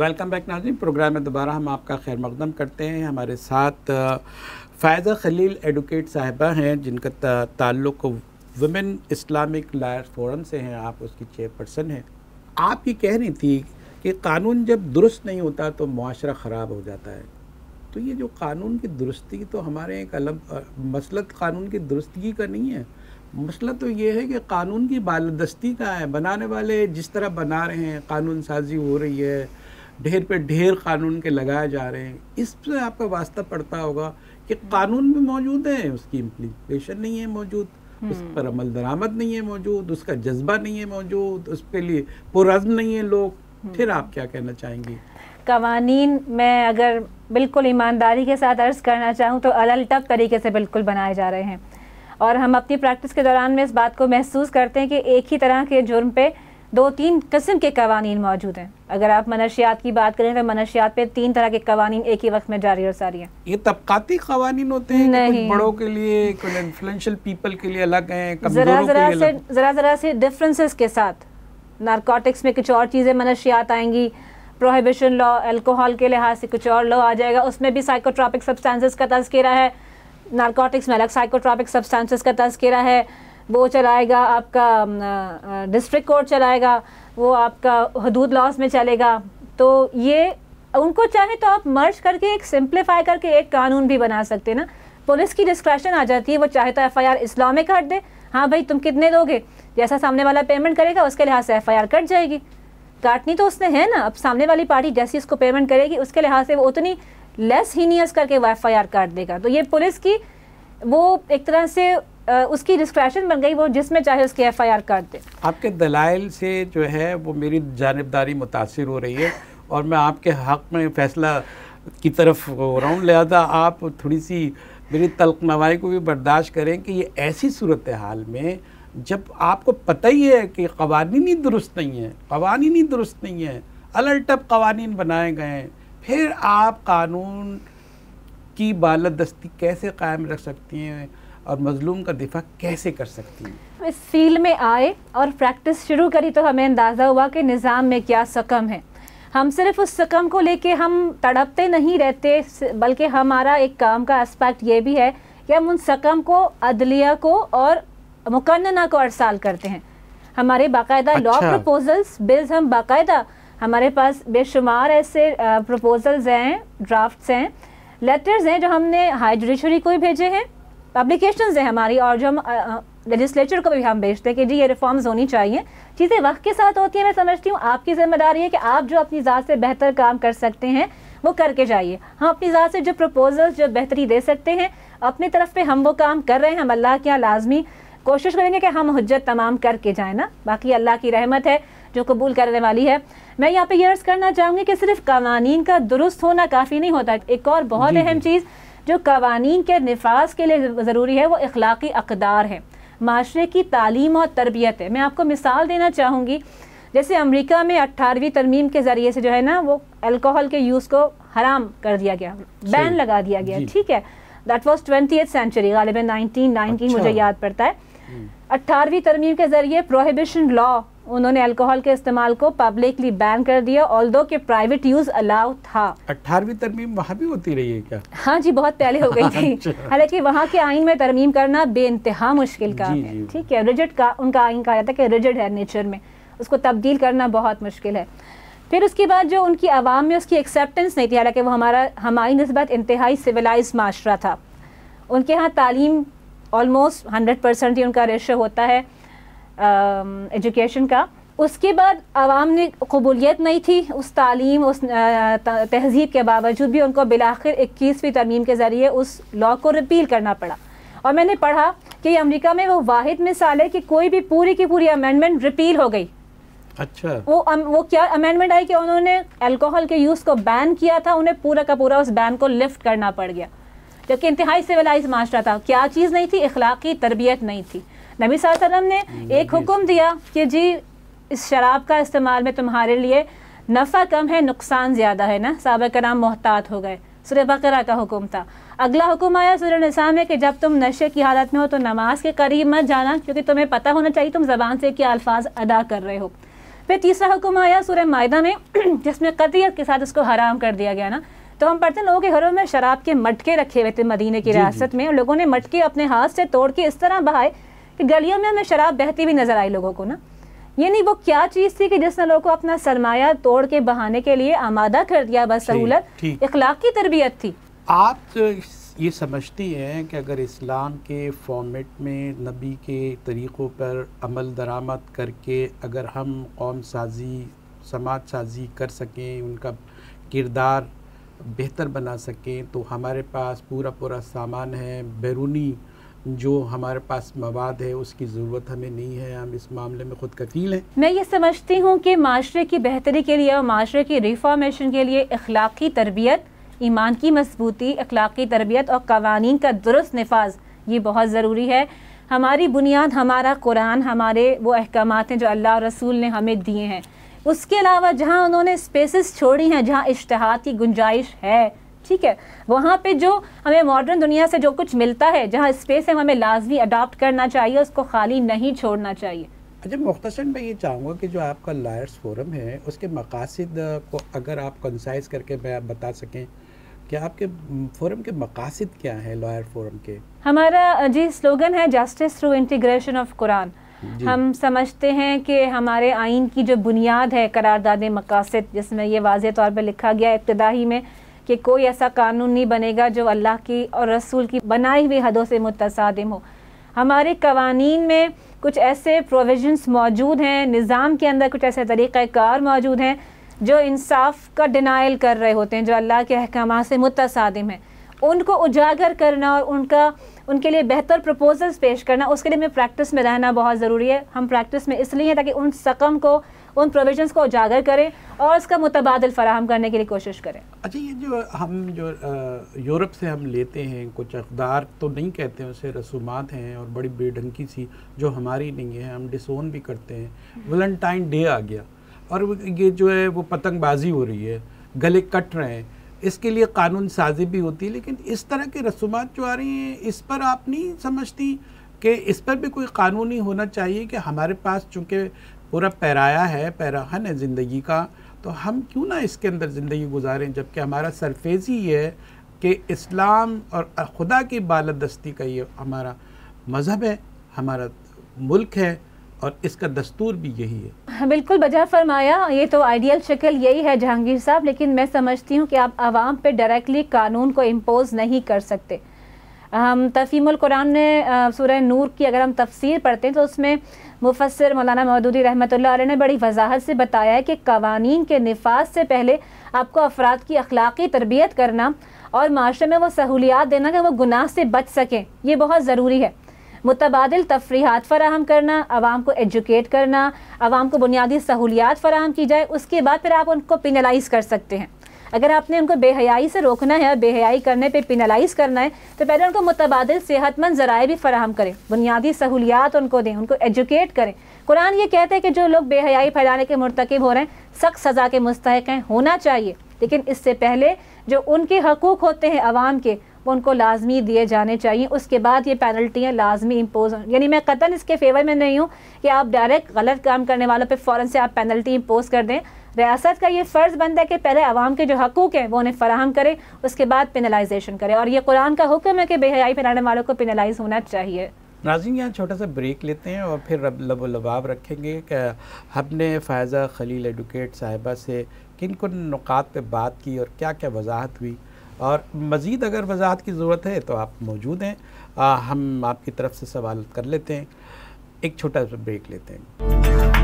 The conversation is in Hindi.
वेलकम बैक नाजी प्रोग्राम में दोबारा हम आपका खैर मकदम करते हैं हमारे साथ फ़ायज़ा खलील एडवोकेट साहिबा हैं जिनका ताल्लुक वुमेन इस्लामिक लायर फोरम से हैं आप उसकी चेयरपर्सन हैं आप ये कह रही थी कि कानून जब दुरुस्त नहीं होता तो माशरा ख़राब हो जाता है तो ये जो कानून की दुरुस्ती तो हमारे एक अलग मसलत कानून की दुरुस्ती का नहीं है मसला तो ये है कि कानून की बालदस्ती का है बनाने वाले जिस तरह बना रहे हैं कानून साजी हो रही है ढेर पे ढेर कानून के लगाए जा रहे हैं इससे आपका वास्ता पड़ता होगा कि कानून भी मौजूद है उसकी इम्प्लीकेशन नहीं है मौजूद हम्म। उस पर अमल दरामद नहीं है मौजूद उसका जज्बा नहीं है मौजूद उसके लिए पुरज़म नहीं है लोग हम्म। फिर आप क्या कहना चाहेंगे कवानीन मैं अगर बिल्कुल ईमानदारी के साथ अर्ज़ करना चाहूँ तो टप तरीके से बिल्कुल बनाए जा रहे हैं और हम अपनी प्रैक्टिस के दौरान में इस बात को महसूस करते हैं कि एक ही तरह के जुर्म पे दो तीन कस्म के कवानीन मौजूद हैं अगर आप मनशियात की बात करें तो मनशियात पे तीन तरह के कवानीन एक ही वक्त में जारी और सारी हैं ये तबकाती कवानीन होते हैं नहीं बड़ों के लिए इन्फ्लुएंशियल पीपल के लिए अलग हैं ज़रा ज़रा से ज़रा ज़रा से डिफरेंसेस के साथ नारकोटिक्स में कुछ और चीज़ें मनशियात आएंगी प्रोहिबिशन लॉ एल्कोहल के लिहाज से कुछ और लॉ आ जाएगा उसमें भी साइकोट्रॉपिक सब्सटेंसेस का तस्करा है नारकोटिक्स में अलग साइकोट्रॉपिक सब्सटेंसेस का तस्करा है वो चलाएगा आपका डिस्ट्रिक्ट कोर्ट चलाएगा वो आपका हदूद लॉस में चलेगा तो ये उनको चाहे तो आप मर्ज करके एक सिंप्लीफाई करके एक कानून भी बना सकते हैं ना पुलिस की डिस्क्रेशन आ जाती है वो चाहे तो एफ आई आर इस्लामिक दे हाँ भाई तुम कितने दोगे जैसा सामने वाला पेमेंट करेगा उसके लिहाज से एफ आई आर कट जाएगी काटनी तो उसने है ना अब सामने वाली पार्टी जैसी उसको पेमेंट करेगी उसके लिहाज से वो उतनी लेस हीनियस करके वो एफ आई आर काट देगा तो ये पुलिस की वो एक तरह से उसकी डिस्क्रेशन बन गई वो जिसमें चाहे उसकी एफ आई आर कर दे आपके दलाइल से जो है वो मेरी जानबदारी मुतासर हो रही है और मैं आपके हक में फैसला की तरफ हो रहा हूँ लिहाजा आप थोड़ी सी मेरी तलखनवाई को भी बर्दाश्त करें कि ये ऐसी सूरत हाल में जब आपको पता ही है कि कवानी दुरुस्त नहीं है कवानी ही दुरुस्त नहीं है अलर्टअप कवानी बनाए गए हैं फिर आप कानून की बालदस्ती कैसे कायम रख सकती हैं और मजलूम का दिफा कैसे कर सकती हैं इस फील्ड में आए और प्रैक्टिस शुरू करी तो हमें अंदाज़ा हुआ कि निज़ाम में क्या सकम है हम सिर्फ उस सकम को लेके हम तड़पते नहीं रहते बल्कि हमारा एक काम का एस्पेक्ट ये भी है कि हम उन सकम को अदलिया को और मुकन्ना को अरसाल करते हैं हमारे बाकायदा अच्छा। लॉ प्रपोजल्स बिल्स हम बाकायदा हमारे पास बेशुमार ऐसे प्रपोजल्स हैं ड्राफ्ट्स हैं लेटर्स हैं जो हमने हाई जुडिशरी को ही भेजे हैं पब्लिकेशन है हमारी और जो हम लेजिस्लेचर को भी हम भेजते हैं कि जी ये रिफॉर्म्स होनी चाहिए चीज़ें वक्त के साथ होती हैं मैं समझती हूँ आपकी जिम्मेदारी है कि आप जो अपनी ज़ात से बेहतर काम कर सकते हैं वो करके जाइए हम अपनी ज़ात से जो प्रपोजल्स जो बेहतरी दे सकते हैं अपनी तरफ पे हम वो काम कर रहे हैं हम अल्लाह के यहाँ लाजमी कोशिश करेंगे कि हम हजत तमाम करके जाए ना बाकी अल्लाह की रहमत है जो कबूल करने वाली है मैं यहाँ पे यर्स करना चाहूँगी कि सिर्फ कवानीन का दुरुस्त होना काफ़ी नहीं होता एक और बहुत अहम चीज़ जो कवानीन के नफाज के लिए ज़रूरी है वो अखलाक़ी अकदार है माशरे की तालीम और तरबियत है मैं आपको मिसाल देना चाहूँगी जैसे अमरीका में अट्ठारहवीं तरमीम के ज़रिए से जो है ना वो अल्कोहल के यूज़ को हराम कर दिया गया बैन लगा दिया गया ठीक है दैट वॉज ट्वेंटी सेंचुरी गालिबा नाइनटीन नाइनटीन अच्छा। मुझे याद पड़ता है हम्म। अट्ठारहवीं तरमीम के ज़रिए प्रोहिबिशन लॉ उन्होंने अल्कोहल के इस्तेमाल को पब्लिकली बैन कर दिया ऑल दो के प्राइवेट यूज अलाउ था अठारहवीं तरमीम वहाँ भी होती रही है क्या हाँ जी बहुत पहले हो गई थी अच्छा। हालांकि वहाँ के आइन में तरमीम करना बे इंतहा मुश्किल काम है ठीक है रिजिड का उनका आइन कहा जाता है कि रिजिड है नेचर में उसको तब्दील करना बहुत मुश्किल है फिर उसके बाद जो उनकी आवाम में उसकी एक्सेप्टेंस नहीं थी हालांकि वो हमारा हमारी नस्बत इंतहाई सिविलाइज माशरा था उनके यहाँ तालीम ऑलमोस्ट हंड्रेड परसेंट ही उनका रेशो होता है एजुकेशन का उसके बाद आवाम ने कबूलियत नहीं थी उस तालीम उस तहजीब के बावजूद भी उनको बिलाखिर इक्कीसवीं तरमीम के ज़रिए उस लॉ को रिपील करना पड़ा और मैंने पढ़ा कि अमेरिका में वो वाद मिसाल है कि कोई भी पूरी की पूरी अमेंडमेंट रिपील हो गई अच्छा वो अम, वो क्या अमेंडमेंट आई कि उन्होंने अल्कोहल के यूज़ को बैन किया था उन्हें पूरा का पूरा उस बैन को लिफ्ट करना पड़ गया जबकि इंतहाई सिविलाइज माशरा था क्या चीज़ नहीं थी इखलाकी तरबियत नहीं थी नबी सल्लम ने हम्म, एक हुक्म दिया कि जी इस शराब का इस्तेमाल में तुम्हारे लिए नफ़ा कम है नुकसान ज़्यादा है ना साहब कराम मोहतात हो गए सुर बकरा का हुक्म था अगला हुक्म आया सुर नसा में कि जब तुम नशे की हालत में हो तो नमाज के करीब मत जाना क्योंकि तुम्हें पता होना चाहिए तुम ज़बान से क्या अल्फाज अदा कर रहे हो फिर तीसरा हुक्म आया सुर मायदा में जिसमें कतियत के साथ उसको हराम कर दिया गया ना तो हम पढ़ते हैं लोगों के घरों में शराब के मटके रखे हुए थे मदीने की रियासत में और लोगों ने मटके अपने हाथ से तोड़ के इस तरह बहाए कि गलियों में हमें शराब बहती भी नज़र आई लोगों को ना यानी वो क्या चीज़ थी कि जिसने लोगों को अपना सरमाया तोड़ के बहाने के लिए आमादा कर दिया बस सहूलत इखलाक की तरबियत थी आप तो ये समझती हैं कि अगर इस्लाम के फॉर्मेट में नबी के तरीक़ों पर अमल दरामद करके अगर हम कौम साजी समाज साजी कर सकें उनका किरदार बेहतर बना सकें तो हमारे पास पूरा पूरा सामान है बैरूनी जो हमारे पास मवाद है उसकी ज़रूरत हमें नहीं है हम इस मामले में ख़ुद कफ़ील हैं मैं ये समझती हूँ कि माशरे की बेहतरी के लिए और माशरे की रिफॉर्मेशन के लिए अखलाक़ी तरबियत ईमान की मजबूती अखलाक़ी तरबियत और कवानीन का दुरुस्त नफाज ये बहुत ज़रूरी है हमारी बुनियाद हमारा कुरान हमारे वो अहकाम हैं जो अल्लाह रसूल ने हमें दिए हैं उसके अलावा जहाँ उन्होंने स्पेसिस छोड़ी हैं जहाँ इश्तहा की गुंजाइश है ठीक है वहाँ पे जो हमें मॉडर्न दुनिया से जो कुछ मिलता है जहाँ स्पेस है हमें लाजमी अडाप्ट करना चाहिए उसको खाली नहीं छोड़ना चाहिए अच्छा मुख्तसर मैं ये चाहूँगा कि जो आपका लायर्स फोरम है उसके मकासद को अगर आप कंसाइज करके बता सकें क्या आपके फोरम के मकासद क्या हैं लॉयर फोरम के हमारा जी स्लोगन है जस्टिस थ्रू इंटीग्रेशन ऑफ कुरान हम समझते हैं कि हमारे आइन की जो बुनियाद है करारदाद मकासद जिसमें ये वाज तौर पर लिखा गया इब्तदाही में कि कोई ऐसा कानून नहीं बनेगा जो अल्लाह की और रसूल की बनाई हुई हदों से मुतसादम हो हमारे कवानीन में कुछ ऐसे प्रोविजंस मौजूद हैं निज़ाम के अंदर कुछ ऐसे तरीक़ार मौजूद हैं जो इंसाफ का डिनाइल कर रहे होते हैं जो अल्लाह के अहकाम से मुतसादम हैं उनको उजागर करना और उनका उनके लिए बेहतर प्रपोजल्स पेश करना उसके लिए हमें प्रैक्टिस में रहना बहुत ज़रूरी है हम प्रैक्टिस में इसलिए हैं ताकि उन सकम को उन प्रोविजंस को उजागर करें और उसका मुतबादल फराहम करने के लिए कोशिश करें अच्छा ये जो हम जो यूरोप से हम लेते हैं कुछ अकदार तो नहीं कहते हैं उसे रसूमात हैं और बड़ी बेढंकी सी जो हमारी नहीं है हम डिसोन भी करते हैं वलेंटाइन डे आ गया और ये जो है वो पतंगबाजी हो रही है गले कट रहे हैं इसके लिए कानून साजी भी होती है लेकिन इस तरह की रसूमात जो आ रही हैं इस पर आप नहीं समझती कि इस पर भी कोई कानून ही होना चाहिए कि हमारे पास चूँकि पूरा पैराया है पैराहन है ज़िंदगी का तो हम क्यों ना इसके अंदर ज़िंदगी गुजारें जबकि हमारा सरफेज ही है कि इस्लाम और खुदा की बालदस्ती का ये हमारा मज़हब है हमारा मुल्क है और इसका दस्तूर भी यही है हाँ, बिल्कुल बजा फरमाया ये तो आइडियल शक्ल यही है जहांगीर साहब लेकिन मैं समझती हूँ कि आप आवाम पे डायरेक्टली कानून को इम्पोज नहीं कर सकते हम कुरान ने सूर्य नूर की अगर हम तफसीर पढ़ते हैं तो उसमें मुफसर मौलाना महदूदी रहमत ने बड़ी वजाहत से बताया है कि कवानीन के नफाज से पहले आपको अफराद की अखलाक़ी तरबियत करना और माशरे में वो सहूलियात देना कि वो गुनाह से बच सकें ये बहुत ज़रूरी है मुतबादल तफरीहत फ़राहम करना आवाम को एजुकेट करना आवाम को बुनियादी सहूलियात फ़राहम की जाए उसके बाद फिर आप उनको पिनलाइज़ कर सकते हैं अगर आपने उनको बेहयाई से रोकना है और बेहयाई करने पे पिनलाइज करना है तो पहले उनको मुतबादल सेहतमंद ज़राए भी फ़राहम करें बुनियादी सहूलियात उनको दें उनको एजुकेट करें कुरान ये कहते हैं कि जो लोग बेहयाई फैलाने के मरतकब हो रहे हैं सख्त सज़ा के मुस्तक हैं होना चाहिए लेकिन इससे पहले जो उनके हकूक़ होते हैं आवाम के उनको लाजमी दिए जाने चाहिए उसके बाद ये पेनल्टियाँ लाजमी इम्पोज यानी मैं कतन इसके फेवर में नहीं हूँ कि आप डायरेक्ट गलत काम करने वालों पर फ़ौर से आप पेनल्टी इम्पोज़ कर दें रियासत का ये फ़र्ज़ बनता है कि पहले आवाम के जो हकूक़ हैं वो उन्हें फ़राहम करें उसके बाद पेनलाइजेशन करें और ये कुरान का हुक्म है कि बेहयाई फैलाने वालों को पेनलाइज होना चाहिए नाजिन यहाँ छोटा सा ब्रेक लेते हैं और फिर रब लब लबाव रखेंगे कि हमने फ़ायज़ा खलील एडवोकेट साहिबा से किन किन नुकात पे बात की और क्या क्या वजाहत हुई और मज़ीद अगर वजाहत की ज़रूरत है तो आप मौजूद हैं आ, हम आपकी तरफ से सवाल कर लेते हैं एक छोटा सा ब्रेक लेते हैं